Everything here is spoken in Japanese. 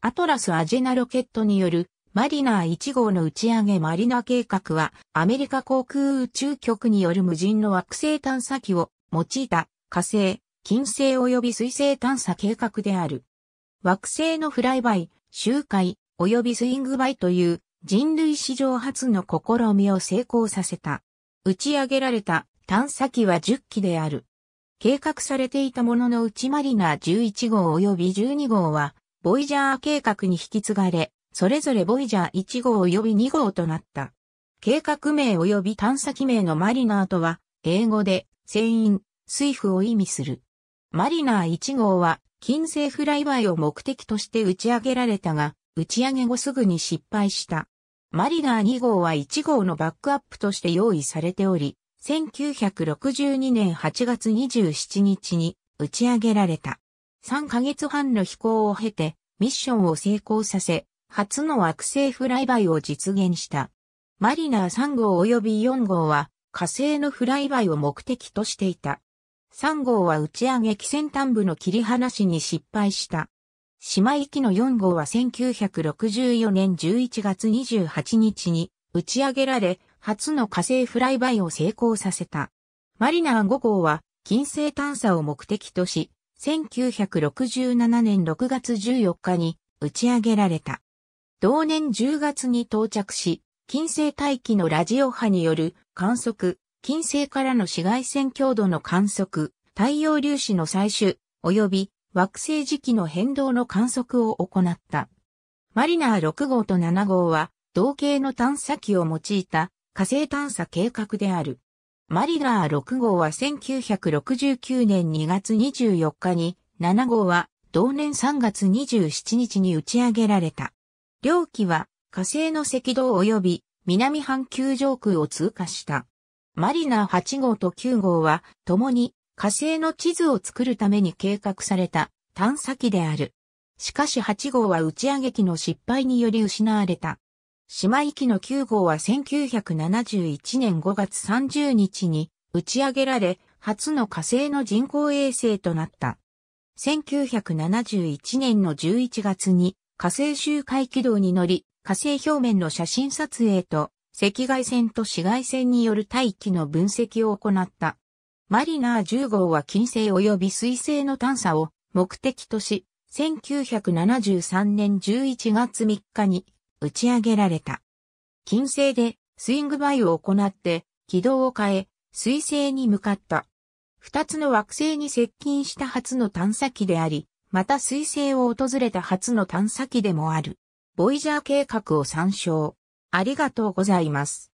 アトラスアジェナロケットによるマリナー1号の打ち上げマリナ計画はアメリカ航空宇宙局による無人の惑星探査機を用いた火星、金星及び水星探査計画である。惑星のフライバイ、周回及びスイングバイという人類史上初の試みを成功させた。打ち上げられた探査機は10機である。計画されていたもののうちマリナー11号及び12号はボイジャー計画に引き継がれ、それぞれボイジャー1号及び2号となった。計画名及び探査機名のマリナーとは、英語で、船員、水夫を意味する。マリナー1号は、金星フライバイを目的として打ち上げられたが、打ち上げ後すぐに失敗した。マリナー2号は1号のバックアップとして用意されており、1962年8月27日に打ち上げられた。3ヶ月半の飛行を経て、ミッションを成功させ、初の惑星フライバイを実現した。マリナー3号及び4号は火星のフライバイを目的としていた。3号は打ち上げ機先端部の切り離しに失敗した。島行きの4号は1964年11月28日に打ち上げられ、初の火星フライバイを成功させた。マリナー5号は金星探査を目的とし、1967年6月14日に打ち上げられた。同年10月に到着し、金星大気のラジオ波による観測、金星からの紫外線強度の観測、太陽粒子の採取、及び惑星時期の変動の観測を行った。マリナー6号と7号は、同型の探査機を用いた火星探査計画である。マリナー6号は1969年2月24日に、7号は同年3月27日に打ち上げられた。両機は火星の赤道及び南半球上空を通過した。マリナー8号と9号は共に火星の地図を作るために計画された探査機である。しかし8号は打ち上げ機の失敗により失われた。島行きの9号は1971年5月30日に打ち上げられ、初の火星の人工衛星となった。1971年の11月に火星周回軌道に乗り、火星表面の写真撮影と赤外線と紫外線による大気の分析を行った。マリナー10号は金星及び水星の探査を目的とし、1973年11月3日に打ち上げられた。金星でスイングバイを行って軌道を変え、水星に向かった。二つの惑星に接近した初の探査機であり、また水星を訪れた初の探査機でもある。ボイジャー計画を参照。ありがとうございます。